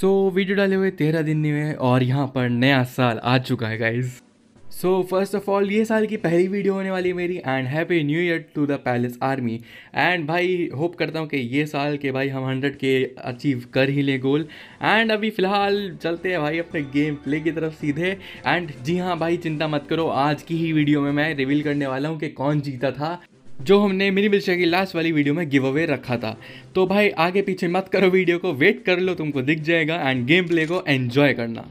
सो so, video डाले हुए तेरह दिन में और यहाँ पर नया साल आ चुका है guys so first of all ये साल की पहली वीडियो होने वाली है मेरी and happy new year to the palace army and भाई होप करता हूँ कि ये साल के भाई हम हंड्रेड के अचीव कर ही लें गोल एंड अभी फ़िलहाल चलते हैं भाई अपने गेम प्ले की तरफ सीधे एंड जी हाँ भाई चिंता मत करो आज की ही वीडियो में मैं रिवील करने वाला हूँ कि कौन जीता था जो हमने मिनी मिल्शा की लास्ट वाली वीडियो में गिव अवे रखा था तो भाई आगे पीछे मत करो वीडियो को वेट कर लो तुमको दिख जाएगा एंड गेम प्ले को एन्जॉय करना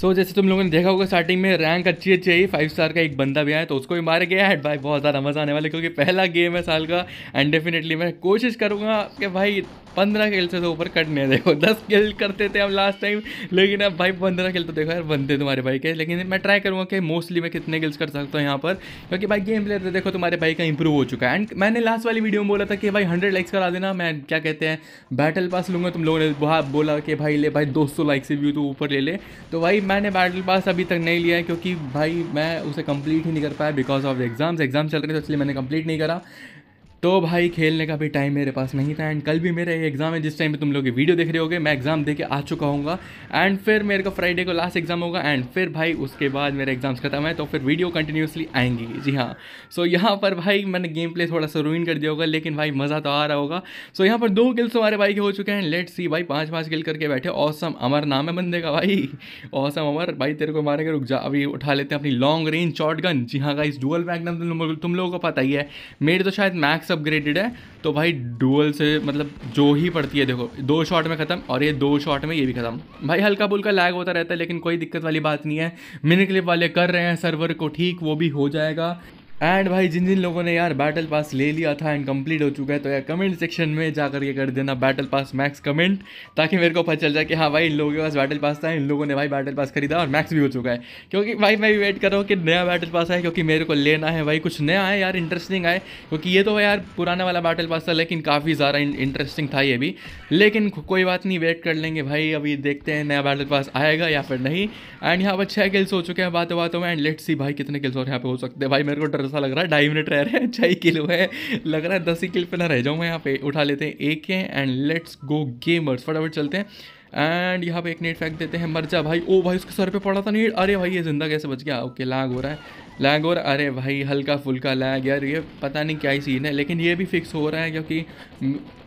सो so, जैसे तुम लोगों ने देखा होगा स्टार्टिंग में रैंक अच्छी अच्छी आई फाइव स्टार का एक बंदा भी आया तो उसको भी मारा गया है भाई बहुत ज़्यादा मज़ा आने वाला क्योंकि पहला गेम है साल का एंड डेफिनेटली मैं कोशिश करूँगा कि भाई पंद्रह खेल से तो ऊपर कटने देखो दस खेल करते थे हम लास्ट टाइम लेकिन अब भाई पंद्रह खेल तो देखो यार बनते तुम्हारे भाई के लेकिन मैं ट्राई करूँगा कि मोस्टली मैं कितने गिल्स कर सकता हूँ यहाँ पर क्योंकि भाई गेम प्लेयर तो देखो तुम्हारे भाई का इंप्रूव हो चुका है एंड मैंने लास्ट वाली वीडियो में बोला था कि भाई हंड्रेड लाइक्स करा देना मैं क्या कहते हैं बैटल पास लूँगा तुम लोगों ने बोला कि भाई ले भाई दो लाइक से व्यू तो ऊपर ले ले तो भाई मैंने बैटल पास अभी तक नहीं लिया है क्योंकि भाई मैं उसे कंप्लीट ही नहीं कर पाया बिकॉज ऑफ एग्ज़ाम्स एग्ज़ाम चल रहे थे तो इसलिए मैंने कंप्लीट नहीं करा तो भाई खेलने का भी टाइम मेरे पास नहीं था एंड कल भी मेरा एग्ज़ाम है जिस टाइम पे तुम लोग वीडियो देख रहे होगे मैं एग्ज़ाम दे के आ चुका हूँ एंड फिर मेरे को फ्राइडे को लास्ट एग्ज़ाम होगा एंड फिर भाई उसके बाद मेरे एग्ज़ाम्स खत्म है तो फिर वीडियो कंटिन्यूसली आएंगी जी हाँ सो so, यहाँ पर भाई मैंने गेम प्ले थोड़ा सा रूइन कर दिया होगा लेकिन भाई मज़ा तो आ रहा होगा सो so, यहाँ पर दो गिल्स हमारे भाई के हो चुके हैं लेट सी भाई पाँच पाँच गिल करके बैठे औसम अमर नाम है बंदे का भाई औसम अमर भाई तेरे को मारेंगे रुक जा अभी उठा लेते हैं अपनी लॉन्ग रेंज शॉर्ट गन जी हाँ का इस डुअल मैगनम तुम लोगों को पता ही है मेरी तो शायद मैक्स अपग्रेडेड है तो भाई डुअल से मतलब जो ही पड़ती है देखो दो शॉट में ख़त्म और ये दो शॉट में ये भी ख़त्म भाई हल्का बुल्का लैग होता रहता है लेकिन कोई दिक्कत वाली बात नहीं है मिनी क्लिप वाले कर रहे हैं सर्वर को ठीक वो भी हो जाएगा एंड भाई जिन जिन लोगों ने यार बैटल पास ले लिया था एंड कंप्लीट हो चुका है तो यार कमेंट सेक्शन में जा करके कर देना बैटल पास मैक्स कमेंट ताकि मेरे को पता चल जाए कि हाँ भाई इन लोगों के पास बैटल पास था इन लोगों ने भाई बैटल पास खरीदा और मैक्स भी हो चुका है क्योंकि भाई मैं भी वेट कर रहा हूँ कि नया बैटल पास आए क्योंकि मेरे को लेना है भाई कुछ नया है यार इंटरेस्टिंग आए क्योंकि ये तो यार पुराना वाला बैटल पास था लेकिन काफ़ी ज़्यादा इंटरेस्टिंग था ये भी लेकिन कोई बात नहीं वेट कर लेंगे भाई अभी देखते हैं नया बैटल पास आएगा या फिर नहीं एंड यहाँ पर छः किल्स हो चुके हैं बातों बातों में एंड लेट्स सी भाई कितने किल्स और यहाँ पर हो सकते हैं भाई मेरे को डर सा लग रहा है ढाई मिनट रह रहे हैं ढाई किलो है लग रहा है दस ही किलो पे ना रह जाऊँ मैं यहाँ पे उठा लेते हैं एक है एंड लेट्स गो गेमर्स फटाफट चलते हैं एंड यहाँ पे एक नेट फेंक देते हैं मर जा भाई ओ भाई उसके सर पे पड़ा था नेट अरे भाई ये जिंदा कैसे बच गया ओके लाग हो रहा है लैग और अरे भाई हल्का फुल्का लैग यार ये पता नहीं क्या ही सीन है लेकिन ये भी फिक्स हो रहा है क्योंकि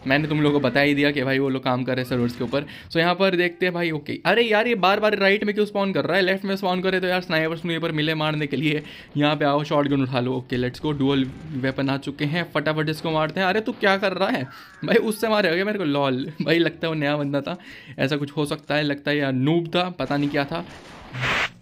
मैंने तुम लोगों को बता ही दिया कि भाई वो लोग काम कर रहे हैं सर्वर्स के ऊपर सो यहाँ पर देखते हैं भाई ओके अरे यार ये बार बार राइट में क्यों स्पॉन कर रहा है लेफ्ट में स्पॉन करे तो यार स्नाइपर्स मुझे पर मिले मारने के लिए यहाँ पे आओ शॉर्ट गन उठा लो okay let's go dual weapon आ चुके हैं फटाफट इसको मारते हैं अरे तू क्या कर रहा है भाई उससे मारे हो गया मेरे को लॉल भाई लगता है वो नया बंदा था ऐसा कुछ हो सकता है लगता है यार नूब था पता नहीं क्या था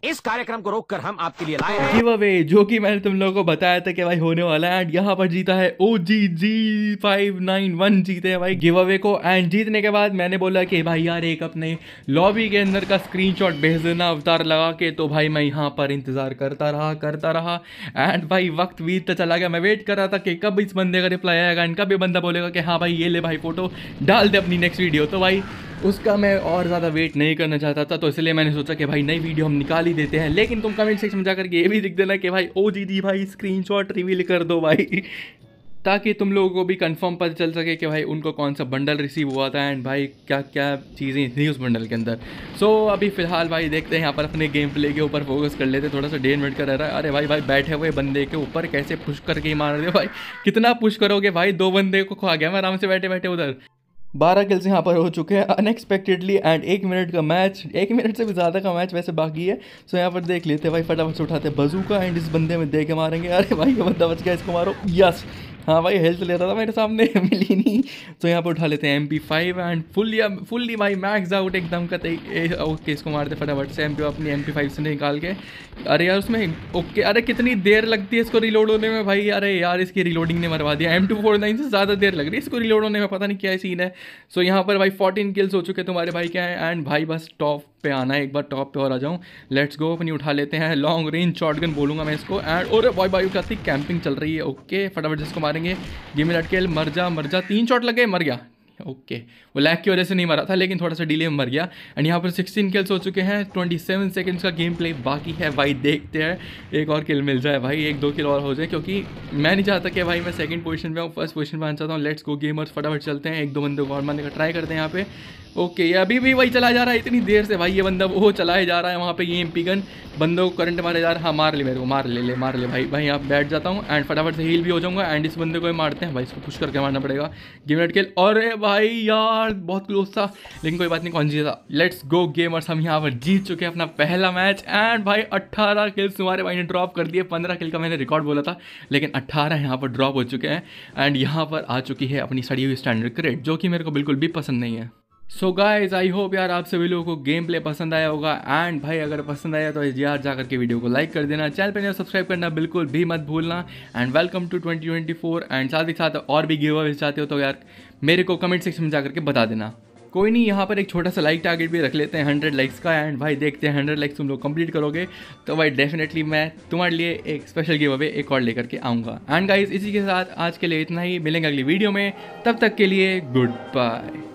इस कार्यक्रम को रोककर हम आपके लिए लाए हैं गिव अवे जो कि मैंने तुम लोगों को बताया था कि भाई होने वाला है एंड यहाँ पर जीता है ओ जी जी फाइव नाइन वन जीते हैं भाई गिव अवे को एंड जीतने के बाद मैंने बोला कि भाई यार एक अपने लॉबी के अंदर का स्क्रीनशॉट भेज देना अवतार लगा के तो भाई मैं यहाँ पर इंतजार करता रहा करता रहा एंड भाई वक्त बीतता चला गया मैं वेट कर रहा था कि कब इस बंदे का रिप्लाई आएगा एंड कब ये बंदा बोलेगा कि हाँ भाई ये ले भाई फोटो डाल दे अपनी नेक्स्ट वीडियो तो भाई उसका मैं और ज़्यादा वेट नहीं करना चाहता था तो इसलिए मैंने सोचा कि भाई नई वीडियो हम निकाल ही देते हैं लेकिन तुम कमेंट सेक्शन में जाकर ये भी दिख देना कि भाई ओ जी दी भाई स्क्रीन रिवील कर दो भाई ताकि तुम लोगों को भी कंफर्म पता चल सके कि भाई उनको कौन सा बंडल रिसीव हुआ था एंड भाई क्या क्या चीज़ें थी उस बंडल के अंदर सो so, अभी फ़िलहाल भाई देखते हैं यहाँ पर अपने गेम प्ले के ऊपर फोकस कर लेते थोड़ा सा डेन मिनट कर रह रहा है अरे भाई भाई बैठे हुए बंदे के ऊपर कैसे पुश करके ही मार हो भाई कितना पुश करोगे भाई दो बंदे को खा गया मैं आराम से बैठे बैठे उधर बारह किल्स यहाँ पर हो चुके हैं अनएक्सपेक्टेडली एंड एक मिनट का मैच एक मिनट से भी ज़्यादा का मैच वैसे बाकी है सो यहाँ पर देख लेते हैं भाई फटाफट से उठाते बजू का एंड इस बंदे में दे के मारेंगे अरे भाई ये बंदा बच गया इसको मारो यस हाँ भाई हेल्थ ले रहा था मेरे सामने मिली नहीं तो यहाँ पर उठा लेते हैं M P five and fully fully भाई मैक्स आउट एकदम का ओके इसको मारते फटाफट से एम पी अपनी एम पी फाइव से निकाल के अरे यार उसमें ओके अरे कितनी देर लगती है इसको रिलोड होने में भाई अरे यार इसकी रिलोडिंग ने मरवा दिया एम टू फोर नाइन से ज़्यादा देर लग रही है इसको रिलोड होने में पता नहीं क्या सीन है सो यहाँ पर भाई फोर्टीन किल्स हो चुके तुम्हारे भाई क्या है एंड भाई बस टॉप पे आना है एक बार टॉप पे और आ जाऊँ लेट्स गो अपनी उठा लेते हैं लॉन्ग रेंज शॉटगन बोलूँगा मैं इसको एंड और बॉय बॉय करती कैंपिंग चल रही है ओके फटाफट जिसको मारेंगे गिमी लटके मर जा मर जा तीन शॉट लगे मर गया ओके वो लैक की वजह से नहीं मरा था लेकिन थोड़ा सा डिले में मर गया एंड यहाँ पर 16 किल्स हो चुके हैं 27 सेकेंड्स का गेम प्ले बाकी है भाई देखते हैं एक और किल मिल जाए भाई एक दो किल और हो जाए क्योंकि मैं नहीं चाहता कि भाई मैं सेकंड पोजीशन पे हूँ फर्स्ट पोजीशन पे आना चाहता हूँ लेट्स गो गेमर्स फटाफट चलते हैं एक दो बंदे को और मारने का ट्राई करते हैं यहाँ पे ओके okay, अभी भी वही चला जा रहा है इतनी देर से भाई ये बंदा वो चलाया जा रहा है वहाँ पे ये एमपी गन बंदों को करंट मारे जा रहा है हाँ मार ले मेरे को मार ले ले मार ले भाई भाई यहाँ बैठ जाता हूँ एंड फटाफट से हील भी हो जाऊँगा एंड इस बंदे को ही मारते हैं भाई इसको पुश करके मारना पड़ेगा गेम नेट खेल और भाई यार बहुत क्लोज था लेकिन कोई बात नहीं कौन जीता लेट्स गो गेमर्स हम यहाँ पर जीत चुके हैं अपना पहला मैच एंड भाई 18 किल्स तुम्हारे भाई ने ड्रॉप कर दिए 15 किल का मैंने रिकॉर्ड बोला था लेकिन 18 यहाँ पर ड्रॉप हो चुके हैं एंड यहाँ पर आ चुकी है अपनी सड़ी हुई स्टैंडर्ड क्रेड जो कि मेरे को बिल्कुल भी पसंद नहीं है सो गाइज आई होप यार आप सभी लोगों को गेम प्ले पसंद आया होगा एंड भाई अगर पसंद आया तो यार जाकर के वीडियो को लाइक कर देना चैनल पर सब्सक्राइब करना बिल्कुल भी मत भूलना एंड वेलकम टू 2024 एंड साथ ही साथ और भी गेव अवे चाहते हो तो यार मेरे को कमेंट सेक्शन में जा करके बता देना कोई नहीं यहाँ पर एक छोटा सा लाइक टारगेट भी रख लेते हैं हंड्रेड लाइक्स का एंड भाई देखते हैं हंड्रेड लाइक्स तुम लोग कंप्लीट करोगे तो भाई डेफिनेटली मैं तुम्हारे लिए एक स्पेशल गिव अवे एक और लेकर के आऊँगा एंड गाइज इसी के साथ आज के लिए इतना ही मिलेंगे अगली वीडियो में तब तक के लिए गुड बाय